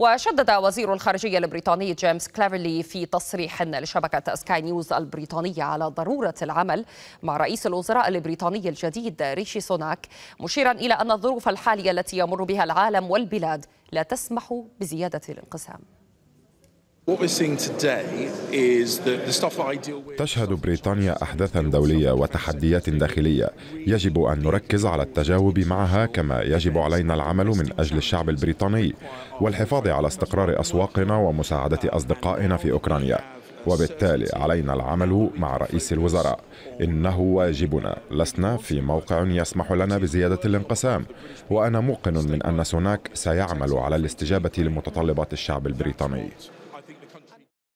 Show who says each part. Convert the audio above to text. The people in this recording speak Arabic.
Speaker 1: وشدد وزير الخارجية البريطاني جيمس كليفرلي في تصريح لشبكة سكاي نيوز البريطانية على ضرورة العمل مع رئيس الوزراء البريطاني الجديد ريشي سوناك مشيرا إلى أن الظروف الحالية التي يمر بها العالم والبلاد لا تسمح
Speaker 2: بزيادة الانقسام
Speaker 3: تشهد بريطانيا احداثا دوليه وتحديات داخليه يجب ان نركز على التجاوب معها كما يجب علينا العمل من اجل الشعب البريطاني والحفاظ على استقرار اسواقنا ومساعده اصدقائنا في اوكرانيا وبالتالي علينا العمل مع رئيس الوزراء انه واجبنا لسنا في موقع يسمح لنا بزياده الانقسام وانا موقن من ان سوناك سيعمل على الاستجابه لمتطلبات الشعب البريطاني